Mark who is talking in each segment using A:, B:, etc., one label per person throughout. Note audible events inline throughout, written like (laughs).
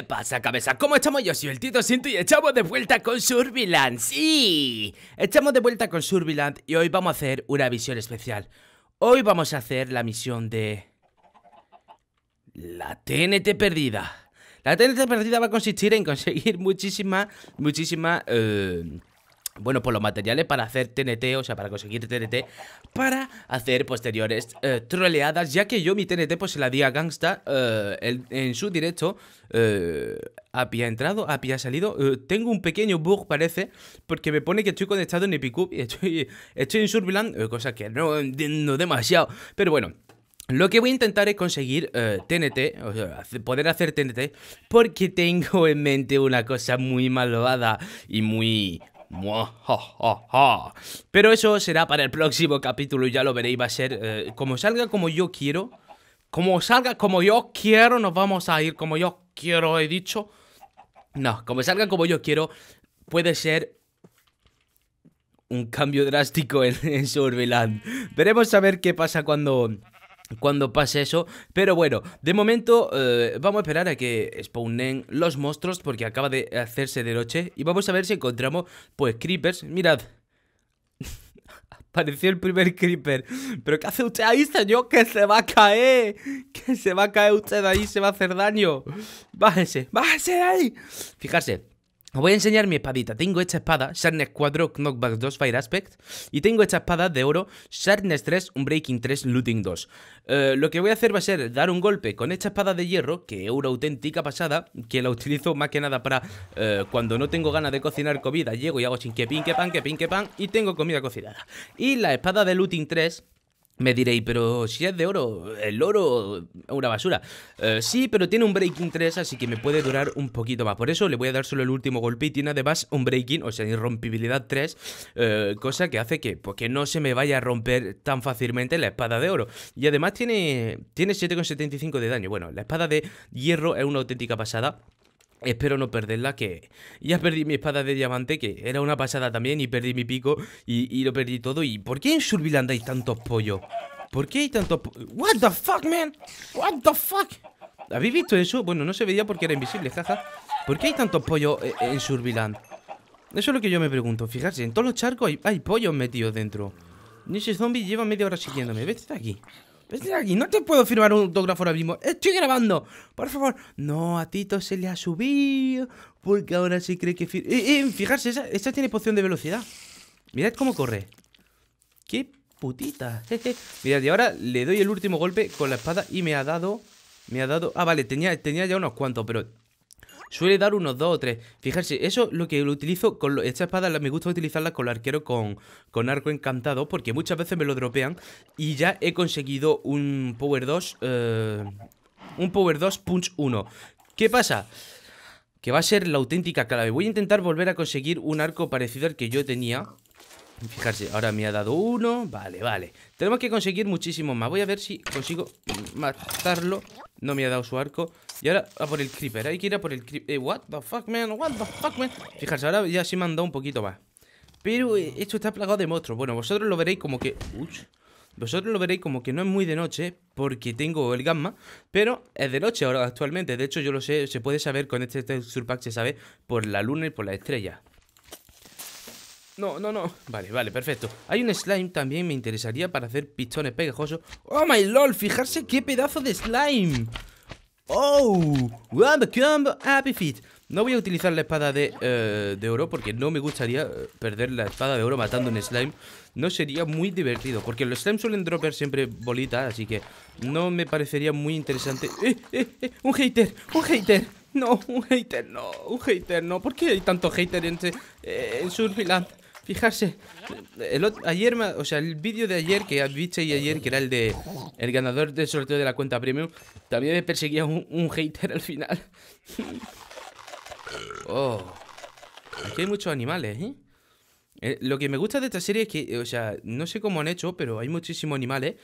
A: ¿Qué pasa, cabeza? ¿Cómo estamos? Yo soy el Tito Sinto y echamos de vuelta con Surbiland. ¡Sí! Echamos de vuelta con Surbiland y hoy vamos a hacer una visión especial. Hoy vamos a hacer la misión de... La TNT perdida. La TNT perdida va a consistir en conseguir muchísima, muchísima... Eh, bueno, por los materiales para hacer TNT, o sea, para conseguir TNT, para hacer posteriores eh, troleadas, ya que yo mi TNT pues se la di a Gangsta eh, en, su directo. Eh, API ha entrado, API ha salido. Eh, tengo un pequeño bug, parece, porque me pone que estoy conectado en Epicube y (laughs) estoy, estoy en Surbiland. cosa que no entiendo demasiado. Pero bueno, lo que voy a intentar es conseguir TNT, o sea, poder hacer TNT, porque tengo en mente una cosa muy malvada y muy, pero eso será para el próximo capítulo, ya lo veréis, va a ser eh, como salga como yo quiero. Como salga como yo quiero, nos vamos a ir como yo quiero, he dicho. No, como salga como yo quiero, puede ser un cambio drástico en, en Veremos a ver qué pasa cuando cuando pase eso. Pero bueno, de momento eh, vamos a esperar a que spawnen los monstruos porque acaba de hacerse de noche. Y vamos a ver si encontramos, pues, creepers. Mirad. (laughs) Apareció el primer creeper. ¿Pero qué hace usted ahí, señor? ¡Que se va a caer! ¡Que se va a caer usted ahí! ¡Se va a hacer daño! ¡Bájese! ¡Bájese de ahí! Fijarse. Os voy a enseñar mi espadita. Tengo esta espada, Sharpness 4, Knockback 2, Fire Aspect. Y tengo esta espada de oro, Sharpness 3, Unbreaking 3, Looting 2. Eh, lo que voy a hacer va a ser dar un golpe con esta espada de hierro, que es una auténtica pasada, que la utilizo más que nada para eh, cuando no tengo ganas de cocinar comida. Llego y hago sin pin, que pan, que que pan, y tengo comida cocinada. Y la espada de Looting 3, me diréis, pero si es de oro, el oro es una basura. Eh, sí, pero tiene un breaking 3, así que me puede durar un poquito más. Por eso le voy a dar solo el último golpe y tiene además un breaking, o sea, irrompibilidad 3, eh, cosa que hace pues, que, no se me vaya a romper tan fácilmente la espada de oro. Y además tiene, tiene 7,75 de daño. Bueno, la espada de hierro es una auténtica pasada. Espero no perderla, que ya perdí mi espada de diamante, que era una pasada también, y perdí mi pico, y, lo perdí todo. ¿Y por qué en Surviland hay tantos pollos? ¿Por qué hay tantos pollos? ¿What the fuck, man? ¿What the fuck? ¿Habéis visto eso? Bueno, no se veía porque era invisible, jaja. ¿Por qué hay tantos pollos eh, en Surviland? Eso es lo que yo me pregunto. Fijarse, en todos los charcos hay, hay pollos metidos dentro. Ni ese zombie lleva media hora siguiéndome. Vete de aquí. Pues, aquí, no te puedo firmar un autógrafo ahora mismo. Estoy grabando. Por favor. No, a Tito se le ha subido. Porque ahora sí cree que... fijarse, esa, tiene poción de velocidad. Mirad cómo corre. Qué putita. (laughs) Mirad, y ahora le doy el último golpe con la espada y me ha dado... Me ha dado... Ah, vale, tenía, tenía ya unos cuantos, pero Suele dar unos dos o tres. Fijarse, eso lo que lo utilizo con esta espada, me gusta utilizarla con el arquero con, con arco encantado, porque muchas veces me lo dropean y ya he conseguido un Power 2, eh, un Power 2 Punch 1. ¿Qué pasa? Que va a ser la auténtica clave. Voy a intentar volver a conseguir un arco parecido al que yo tenía. Fijarse, ahora me ha dado uno Vale, vale Tenemos que conseguir muchísimo más Voy a ver si consigo matarlo No me ha dado su arco y ahora a por el creeper. Hay que ir a por el creeper. Eh, what the fuck, man. What the fuck, man. Fijarse, ahora ya sí me han dado un poquito más. Pero eh, esto está plagado de monstruos. Bueno, vosotros lo veréis como que... Uy Vosotros lo veréis como que no es muy de noche porque tengo el gamma, pero es de noche ahora actualmente. De hecho, yo lo sé, se puede saber con este texture se sabe por la luna y por la estrella. No, no, no. Vale, vale, perfecto. Hay un slime también, me interesaría para hacer pistones pegajosos. ¡Oh, my lol! Fijarse qué pedazo de slime. ¡Oh! Ah, Happy Feet. No voy a utilizar la espada de, eh, oro porque no me gustaría eh, perder la espada de oro matando un slime. No sería muy divertido porque los slimes suelen dropper siempre bolitas, así que no me parecería muy interesante. ¡Eh, eh, eh! ¡Un hater! ¡Un hater! No, un hater no, un hater no. ¿Por qué hay tanto hater en, eh, en Fijarse, el ayer, o sea, el vídeo de ayer que y ayer, que era el de el ganador del sorteo de la cuenta premium, también me perseguía un, hater al final. (laughs) oh, aquí hay muchos animales, ¿eh? Eh, Lo que me gusta de esta serie es que, o sea, no sé cómo han hecho, pero hay muchísimos animales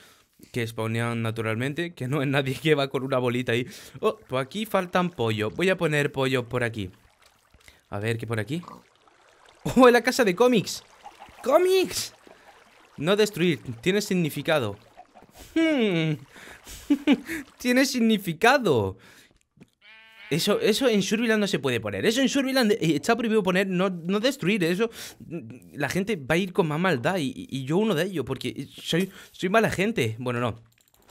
A: que spawnean naturalmente, que no es nadie que va con una bolita ahí. Oh, pues aquí faltan pollo. Voy a poner pollo por aquí. A ver, ¿qué por aquí? ¡Oh, la casa de cómics! ¡Cómics! No destruir, tiene significado. Hmm. (laughs) tiene significado. Eso, eso en Surviland no se puede poner. Eso en Surviland está prohibido poner, no, destruir. Eso la gente va a ir con más maldad y, yo uno de ellos, porque soy, soy mala gente. Bueno, no.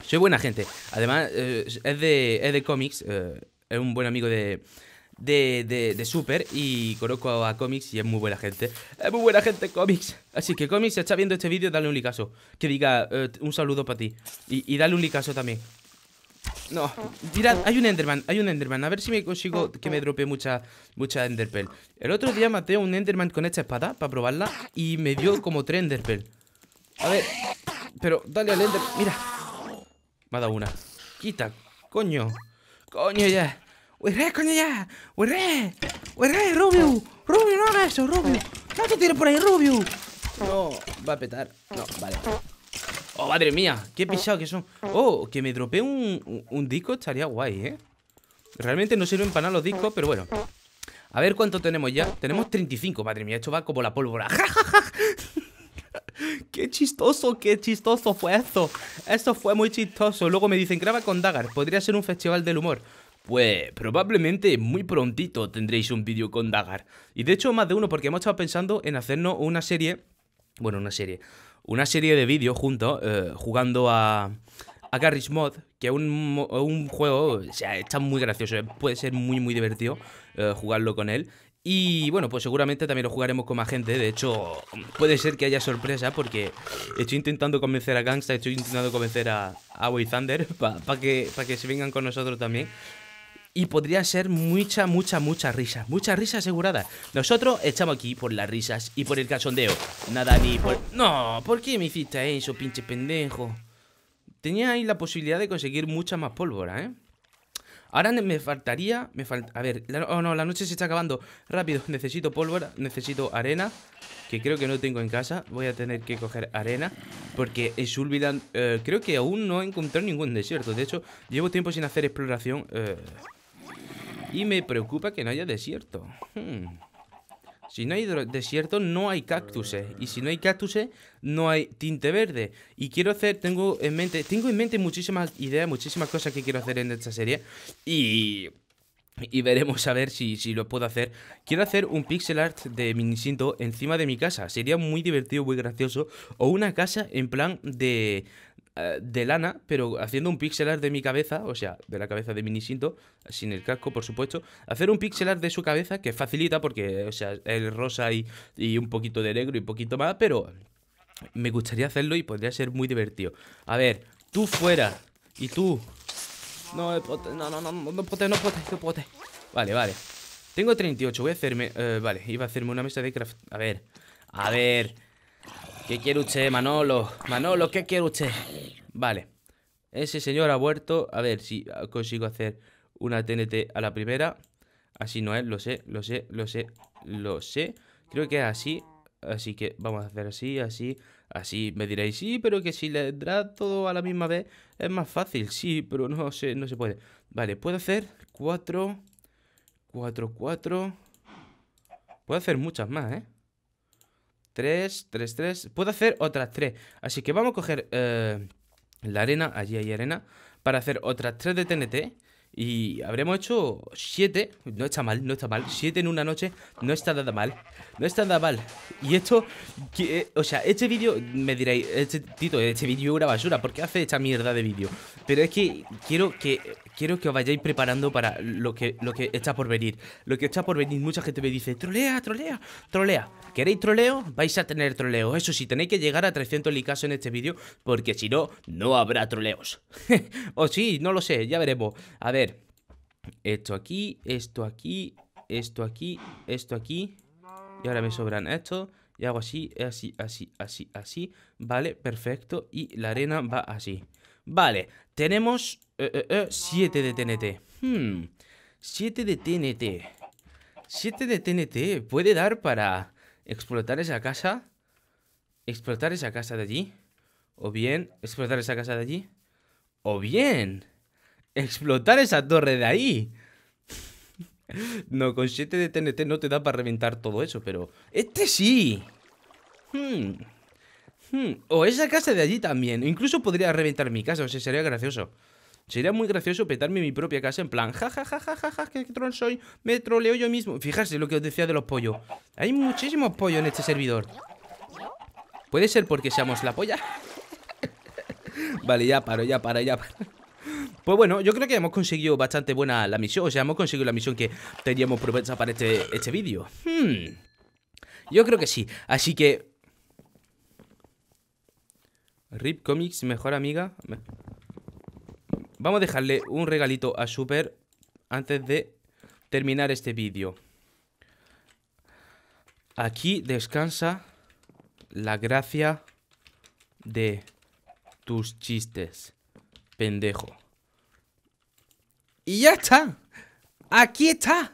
A: Soy buena gente. Además, eh, es de, cómics. Eh, es un buen amigo de, de, de, Super y conozco a, Comics y es muy buena gente. Es muy buena gente Comics. Así que Comics, si estás viendo este vídeo, dale un licaso. Que diga eh, un saludo para ti. Y, dale un licazo también. No, mirad, hay un Enderman, hay un Enderman. A ver si me consigo que me drope mucha, mucha Enderpearl. El otro día maté a un Enderman con esta espada para probarla y me dio como tres Enderpearl. A ver, pero dale al enderman, Mira. Me ha dado una. Quita, coño. Coño ya. ¡Wirre, coño ya! ¡Wirre! ¡Wirre, Rubio! ¡Rubio, no hagas eso, Rubio! ¡No te tires por ahí, Rubio! No, va a petar. No, vale. ¡Oh, madre mía! ¡Qué pisado que son! ¡Oh, que me dropé un, disco! Estaría guay, ¿eh? Realmente no sirven para nada los discos, pero bueno. A ver cuánto tenemos ya. Tenemos 35, madre mía. Esto va como la pólvora. Ja, ja, ja ¡Qué chistoso, qué chistoso fue esto! Esto fue muy chistoso. Luego me dicen, graba con Dagar Podría ser un festival del humor. Pues probablemente muy prontito tendréis un vídeo con Dagar. Y de hecho más de uno, porque hemos estado pensando en hacernos una serie... Bueno, una serie. Una serie de vídeos juntos, eh, jugando a... A Garry's Mod, que es un, juego, o sea, está muy gracioso, eh, puede ser muy, muy divertido eh, jugarlo con él. Y bueno, pues seguramente también lo jugaremos con más gente. De hecho, puede ser que haya sorpresa porque estoy intentando convencer a Gangsta, estoy intentando convencer a, a Thunder (laughs) para que, que se vengan con nosotros también y podría ser mucha, mucha, mucha risa. Mucha risa asegurada. Nosotros estamos aquí por las risas y por el cachondeo. Nada ni por... No, ¿por qué me hiciste eso, pinche pendejo? Tenía ahí la posibilidad de conseguir mucha más pólvora, ¿eh? Ahora me faltaría... Me A ver, la... oh no, la noche se está acabando. Rápido, (laughs) necesito pólvora, necesito arena. Que creo que no tengo en casa. Voy a tener que coger arena. Porque es olvidan... Eh, creo que aún no he encontrado ningún desierto. De hecho, llevo tiempo sin hacer exploración. Eh, y me preocupa que no haya desierto. Hmm. Si no hay desierto, no hay cactuses. Y si no hay cactuses, no hay tinte verde. Y quiero hacer, tengo en mente, tengo en mente muchísimas ideas, muchísimas cosas que quiero hacer en esta serie. Y... Y veremos a ver si, si, lo puedo hacer. Quiero hacer un pixel art de Minisinto encima de mi casa. Sería muy divertido, muy gracioso. O una casa en plan de, eh, de lana, pero haciendo un pixel art de mi cabeza, o sea, de la cabeza de Minisinto, sin el casco, por supuesto. Hacer un pixel art de su cabeza, que facilita porque, o sea, el rosa y, y un poquito de negro y un poquito más, pero me gustaría hacerlo y podría ser muy divertido. A ver, tú fuera y tú. No, no, eh, no, no, no, no, no, no pote, no pote. Vale, vale. Tengo 38, voy a hacerme... Eh, vale, iba a hacerme una mesa de craft... A ver, a ver... ¿Qué quiere usted, Manolo? Manolo, ¿qué quiere usted? Vale. Ese señor ha vuelto. A ver si consigo hacer una TNT a la primera. Así no es, lo sé, lo sé, lo sé, lo sé. Creo que es así. Así que vamos a hacer así, así, así. Me diréis, sí, pero que si le da todo a la misma vez es más fácil. Sí, pero no sé, no se puede. Vale, puedo hacer cuatro, cuatro, cuatro. Puedo hacer muchas más, ¿eh? 3, 3, 3. Puedo hacer otras 3. Así que vamos a coger eh, la arena. Allí hay arena. Para hacer otras 3 de TNT. Y habremos hecho 7. No está mal, no está mal. 7 en una noche no está nada mal. No está nada mal. Y esto, eh, o sea, este vídeo, me diréis, este, Tito, este vídeo es una basura. ¿Por qué hace esta mierda de vídeo? Pero es que quiero que quiero que os vayáis preparando para lo que, lo que está por venir. Lo que está por venir, mucha gente me dice, trolea, trolea, trolea. ¿Queréis troleo? Vais a tener troleo. Eso sí, tenéis que llegar a 300 licasos en este vídeo, porque si no, no habrá troleos. (laughs) o sí, no lo sé, ya veremos. A ver, esto aquí, esto aquí, esto aquí, esto aquí. Y ahora me sobran esto. Y hago así, así, así, así, así. Vale, perfecto. Y la arena va así. Vale, tenemos 7 eh, eh, eh, de TNT. 7 hmm, de TNT. 7 de TNT. ¿Puede dar para explotar esa casa? Explotar esa casa de allí. O bien, explotar esa casa de allí. O bien, explotar esa torre de ahí. (laughs) no, con 7 de TNT no te da para reventar todo eso, pero... Este sí. Hmm. Hmm, o esa casa de allí también. Incluso podría reventar mi casa, o sea, sería gracioso. Sería muy gracioso petarme mi propia casa en plan, ja, ja, ja, ja, ja, ja, que tron soy, me troleo yo mismo. Fijarse lo que os decía de los pollos. Hay muchísimos pollos en este servidor. ¿Puede ser porque seamos la polla? (laughs) vale, ya paro, ya paro, ya paro. Pues bueno, yo creo que hemos conseguido bastante buena la misión. O sea, hemos conseguido la misión que teníamos propuesta para este, este vídeo. Hmm, yo creo que sí. Así que Rip Comics, mejor amiga. Vamos a dejarle un regalito a Super antes de terminar este vídeo. Aquí descansa la gracia de tus chistes, pendejo. Y ya está. Aquí está.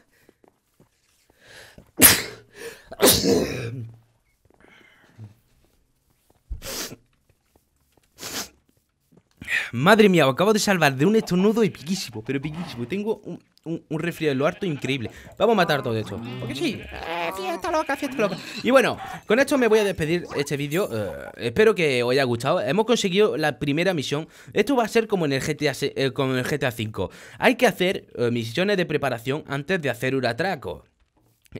A: Madre mía, acabo de salvar de un estornudo y piquísimo, pero piquísimo. Tengo un, un, de lo harto increíble. Vamos a matar todo esto. Porque sí, eh, fiesta loca, fiesta loca. Y bueno, con esto me voy a despedir este vídeo. Eh, espero que os haya gustado. Hemos conseguido la primera misión. Esto va a ser como en el GTA, eh, como en el GTA V. Hay que hacer misiones de preparación antes de hacer un atraco.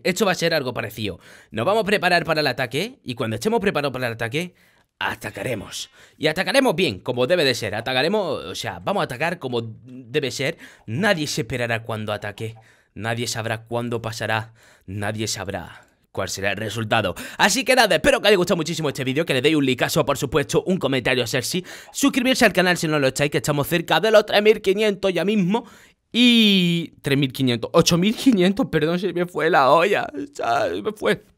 A: Esto va a ser algo parecido. Nos vamos a preparar para el ataque y cuando estemos preparados para el ataque atacaremos. Y atacaremos bien, como debe de ser. Atacaremos, o sea, vamos a atacar como debe ser. Nadie se esperará cuando ataque. Nadie sabrá cuándo pasará. Nadie sabrá cuál será el resultado. Así que nada, espero que haya gustado muchísimo este vídeo, que le deis un likeazo, por supuesto, un comentario sexy, suscribirse al canal si no lo estáis, que estamos cerca de los 3.500 ya mismo, y... 3.500, 8.500, perdón, si me fue la olla, se me fue...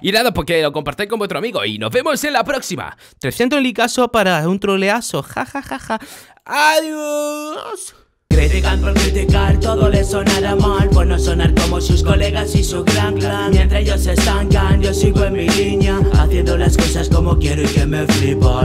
A: Y nada, porque pues lo compartáis con vuestro amigo. Y nos vemos en la próxima. 300 licaso para un troleazo. Ja, ja, Adiós. Critican por criticar, todo les sonará mal Por no sonar como sus colegas y su gran clan Mientras ellos se estancan, yo sigo en mi línea Haciendo las cosas como quiero y que me flipo